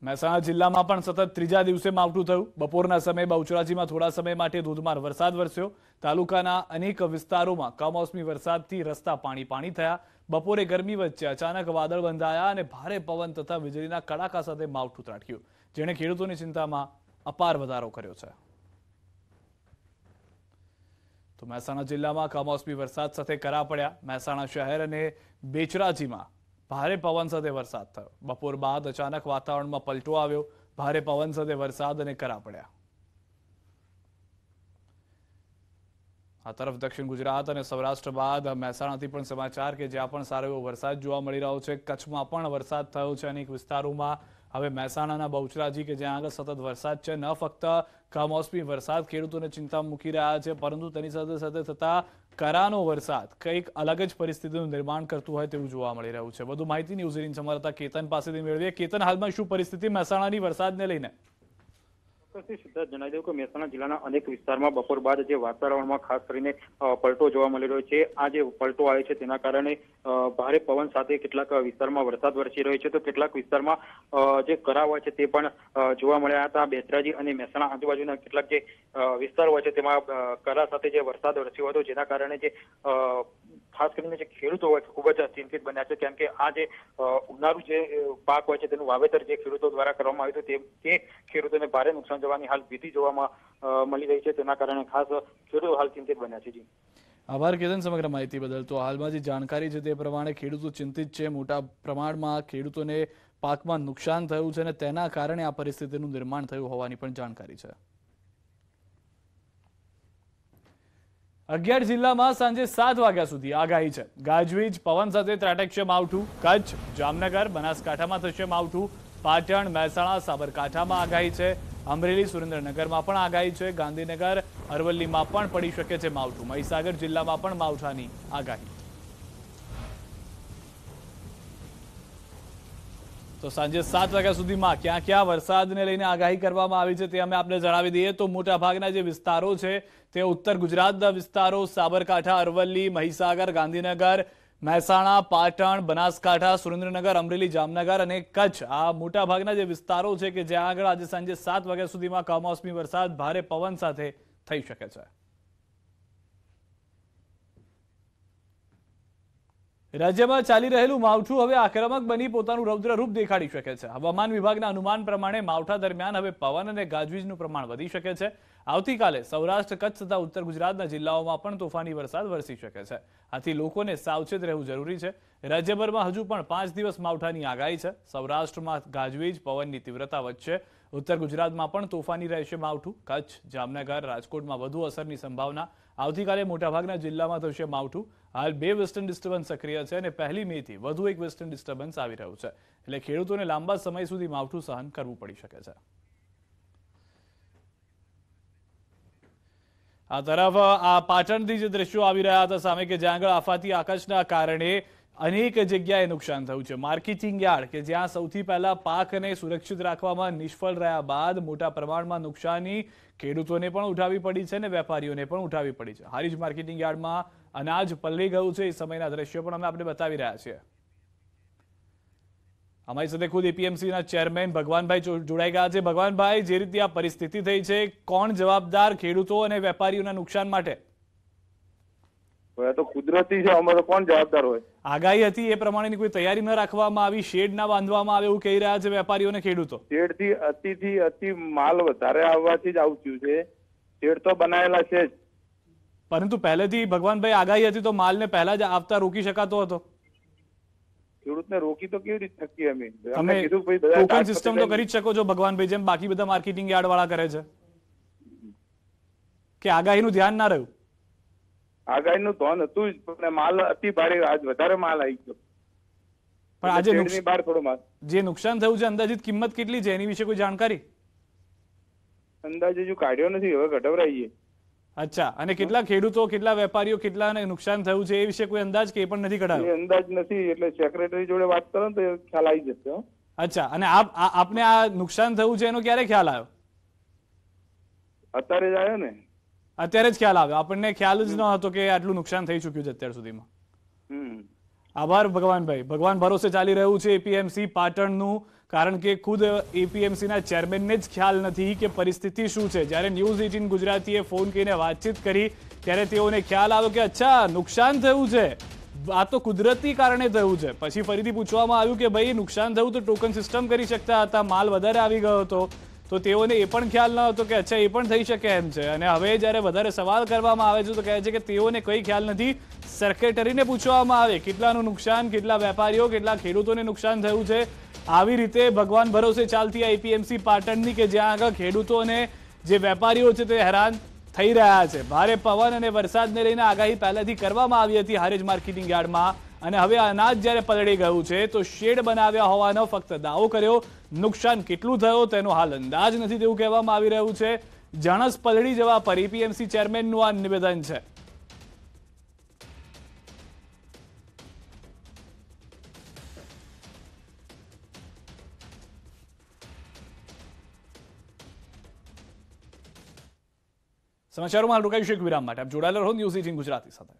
મહેસાણા જિલ્લામાં પણ સતત ત્રીજા દિવસે માવઠું થયું બપોરના સમયે બહુચરાજીમાં થોડા સમય માટે ધોધમાર વરસાદ વરસ્યો તાલુકાના અનેક વિસ્તારોમાં કમોસમી વરસાદથી રસ્તા પાણી પાણી થયા બપોરે ગરમી વચ્ચે અચાનક વાદળ બંધાયા અને ભારે પવન તથા વીજળીના કડાકા સાથે માવઠું ત્રાટક્યું જેણે ખેડૂતોની ચિંતામાં અપાર વધારો કર્યો છે તો મહેસાણા જિલ્લામાં કમોસમી વરસાદ સાથે કરા પડ્યા મહેસાણા શહેર અને બેચરાજીમાં ભારે પવન સાથે વરસાદ થયો બપોર બાદ અચાનક વાતાવરણમાં પલટો આવ્યો ભારે પવન સાથે વરસાદ અને કરા પડ્યા આ તરફ દક્ષિણ ગુજરાત અને સૌરાષ્ટ્ર બાદ મહેસાણાથી પણ સમાચાર કે જ્યાં પણ સારો એવો વરસાદ જોવા મળી રહ્યો છે કચ્છમાં પણ વરસાદ થયો છે અનેક વિસ્તારોમાં હવે મહેસાણાના બહુચરાજી કે જ્યાં આગળ સતત વરસાદ છે ન ફક્ત કમોસમી વરસાદ ખેડૂતોને ચિંતા મૂકી રહ્યા છે પરંતુ તેની સાથે સાથે થતા કરાનો વરસાદ કંઈક અલગ જ પરિસ્થિતિનું નિર્માણ કરતું હોય તેવું જોવા મળી રહ્યું છે વધુ માહિતી ન્યૂઝ એટીન સંવાદદાતા કેતન પાસેથી મેળવીએ કેતન હાલમાં શું પરિસ્થિતિ મહેસાણાની વરસાદને લઈને ચોક્કસથી સિદ્ધાર્થ જણાવી દઉં કે મહેસાણા જિલ્લાના અનેક વિસ્તારમાં બપોર બાદ જે વાતાવરણમાં ખાસ કરીને પલટો જોવા મળી રહ્યો છે આ જે પલટો આવે છે તેના કારણે ભારે પવન સાથે કેટલાક વિસ્તારમાં વરસાદ વરસી રહ્યો છે તો કેટલાક વિસ્તારમાં જે હોય છે તે પણ જોવા મળ્યા હતા બેતરાજી અને મહેસાણા આજુબાજુના કેટલાક જે વિસ્તાર હોય છે તેમાં કરા સાથે જે વરસાદ વરસ્યો હતો જેના કારણે જે ખાસ કરીને જે ખેડૂતો હોય છે ખૂબ જ ચિંતિત બન્યા છે કેમ કે આ જે ઉનાળુ જે પાક હોય છે તેનું વાવેતર જે ખેડૂતો દ્વારા કરવામાં આવ્યું હતું તે ખેડૂતોને ભારે નુકસાન જવાની હાલ ભીતિ જોવામાં મળી રહી છે તેના કારણે ખાસ ખેડૂતો હાલ ચિંતિત બન્યા છે જી આભાર કેતન સમગ્ર માહિતી બદલ તો હાલમાં જે જાણકારી છે તે પ્રમાણે ખેડૂતો ચિંતિત છે મોટા પ્રમાણમાં ખેડૂતોને પાકમાં નુકસાન થયું છે અને તેના કારણે આ પરિસ્થિતિનું નિર્માણ થયું હોવાની પણ જાણકારી છે અગિયાર જિલ્લામાં સાંજે સાત વાગ્યા સુધી આગાહી છે ગાજવીજ પવન સાથે ત્રાટકશે માવઠું કચ્છ જામનગર બનાસકાંઠામાં થશે માવઠું પાટણ મહેસાણા સાબરકાંઠામાં આગાહી છે અમરેલી સુરેન્દ્રનગરમાં પણ આગાહી છે ગાંધીનગર અરવલ્લીમાં પણ પડી શકે છે માવઠું મહીસાગર જિલ્લામાં પણ માવઠાની આગાહી તો સાંજે સાત વાગ્યા સુધીમાં ક્યાં ક્યાં વરસાદને લઈને આગાહી કરવામાં આવી છે તે અમે આપને જણાવી દઈએ તો મોટાભાગના જે વિસ્તારો છે તે ઉત્તર ગુજરાતના વિસ્તારો સાબરકાંઠા અરવલ્લી મહીસાગર ગાંધીનગર મહેસાણા પાટણ બનાસકાંઠા સુરેન્દ્રનગર અમરેલી જામનગર અને કચ્છ આ મોટાભાગના જે વિસ્તારો છે કે જ્યાં આગળ આજે સાંજે સાત વાગ્યા સુધીમાં કમોસમી વરસાદ ભારે પવન સાથે થઈ શકે છે રાજ્યમાં ચાલી રહેલું માવઠું હવે આક્રમક બની પોતાનું રૌદ્ર રૂપ દેખાડી શકે છે હવામાન વિભાગના અનુમાન પ્રમાણે માવઠા દરમિયાન હવે પવન અને ગાજવીજનું પ્રમાણ વધી શકે છે આવતીકાલે સૌરાષ્ટ્ર કચ્છ તથા ઉત્તર ગુજરાતના જિલ્લાઓમાં પણ તોફાની વરસાદ વરસી શકે છે આથી લોકોને સાવચેત રહેવું જરૂરી છે રાજ્યભરમાં હજુ પણ પાંચ દિવસ માવઠાની આગાહી છે સૌરાષ્ટ્રમાં ગાજવીજ પવનની તીવ્રતા વધશે ઉત્તર ગુજરાતમાં પણ તોફાની રહેશે માવઠું કચ્છ જામનગર રાજકોટમાં વધુ અસરની સંભાવના આવતીકાલે મોટાભાગના જિલ્લામાં થશે માવઠું હાલ બે વેસ્ટર્ન ડિસ્ટર્બન્સ સક્રિય છે અને પહેલી મેથી વધુ એક વેસ્ટર્ન ડિસ્ટર્બન્સ આવી રહ્યું છે એટલે ખેડૂતોને લાંબા સમય સુધી માવઠું સહન કરવું પડી શકે છે આ તરફ આ પાટણથી જે દ્રશ્યો આવી રહ્યા હતા સામે કે જ્યાં આગળ આફાતી આકાશના કારણે અનેક જગ્યાએ નુકસાન થયું છે માર્કેટિંગ યાર્ડ કે જ્યાં સૌથી પહેલા પાકને સુરક્ષિત રાખવામાં નિષ્ફળ રહ્યા બાદ મોટા પ્રમાણમાં નુકસાની ખેડૂતોને પણ ઉઠાવી પડી છે અને વેપારીઓને પણ ઉઠાવી પડી છે હારીજ માર્કેટિંગ યાર્ડમાં અનાજ પલળી ગયું છે એ સમયના દ્રશ્યો પણ અમે આપણે બતાવી રહ્યા છીએ અમારી સાથે ખુદ એપીએમસીના ચેરમેન ભગવાનભાઈ જોડાઈ ગયા છે ભગવાનભાઈ જે રીતે આ પરિસ્થિતિ થઈ છે કોણ જવાબદાર ખેડૂતો અને વેપારીઓના નુકસાન માટે તો કુદરતી છે અમારો કોણ જવાબદાર હોય આગાહી હતી એ પ્રમાણેની કોઈ તૈયારી ન રાખવામાં આવી શેડ ના બાંધવામાં આવે એવું કહી રહ્યા છે વેપારીઓ અને ખેડૂતો શેડ થી અતિ થી અતિ માલ વધારે આવવાથી જ આવતું છે શેડ તો બનાવેલા છે જ પરંતુ પહેલેથી ભગવાનભાઈ આગાહી હતી તો માલને પહેલા જ આવતા રોકી શકાતો હતો ખેડૂતને રોકી તો કેવી રીતે શકીએ અમે સિસ્ટમ તો કરી જ શકો છો ભગવાનભાઈ જેમ બાકી બધા માર્કેટિંગ યાર્ડ કરે છે કે આગાહીનું ધ્યાન ના રહ્યું આગાહીનું ધોન હતું જ પણ માલ અતિ ભારે આજ વધારે માલ આવી ગયો પણ આજે બહાર થોડો માલ જે નુકસાન થયું છે અંદાજિત કિંમત કેટલી છે એની વિશે કોઈ જાણકારી અંદાજે જો કાઢ્યો નથી હવે ઘટવરાઈએ અચ્છા અને કેટલા ખેડૂતો કેટલા વેપારીઓ કેટલા નુકસાન થયું છે એ વિશે કોઈ અંદાજ કે પણ નથી કઢાયો અંદાજ નથી એટલે સેક્રેટરી જોડે વાત કરો તો ખ્યાલ આવી જશે અચ્છા અને આપ આપને આ નુકસાન થયું છે એનો ક્યારે ખ્યાલ આવ્યો અત્યારે જ આવ્યો ને અત્યારે જ ખ્યાલ આવ્યો આપણને ખ્યાલ જ ન હતો કે આટલું નુકસાન થઈ ચૂક્યું છે અત્યાર સુધીમાં આભાર ભગવાનભાઈ ભગવાન ભરોસે ચાલી રહ્યું છે એપીએમસી પાટણનું કારણ કે ખુદ એપીએમસીના ચેરમેનને જ ખ્યાલ નથી કે પરિસ્થિતિ શું છે જ્યારે ન્યૂઝ એટીન ગુજરાતીએ ફોન કરીને વાતચીત કરી ત્યારે તેઓને ખ્યાલ આવ્યો કે અચ્છા નુકસાન થયું છે આ તો કુદરતી કારણે થયું છે પછી ફરીથી પૂછવામાં આવ્યું કે ભાઈ નુકસાન થયું તો ટોકન સિસ્ટમ કરી શકતા હતા માલ વધારે આવી ગયો હતો તો તેઓને એ પણ ખ્યાલ ન હતો કે અચ્છા એ પણ થઈ શકે એમ છે અને હવે જ્યારે વધારે સવાલ કરવામાં આવે છે તો કહે છે કે તેઓને કંઈ ખ્યાલ નથી સેક્રેટરીને પૂછવામાં આવે કેટલાનું નુકસાન કેટલા વેપારીઓ કેટલા ખેડૂતોને નુકસાન થયું છે આવી રીતે ભગવાન ભરોસે ચાલતી આઈપીએમસી એપીએમસી e પાટણની કે જ્યાં આગળ ખેડૂતોને જે વેપારીઓ છે તે હેરાન થઈ રહ્યા છે ભારે પવન અને વરસાદને લઈને આગાહી પહેલાથી કરવામાં આવી હતી હારેજ માર્કેટિંગ યાર્ડમાં અને હવે અનાજ જ્યારે પલળી ગયું છે તો શેડ બનાવ્યા હોવાનો ફક્ત દાવો કર્યો નુકસાન કેટલું થયો તેનો હાલ અંદાજ નથી તેવું કહેવામાં આવી રહ્યું છે જણસ પલળી જવા પર એપીએમસી ચેરમેનનું આ નિવેદન છે સમાચારોમાં રોકાઈશું એક વિરામ માટે આપ જોડાયેલા રહો ન્યૂઝ એટીન ગુજરાતી સાથે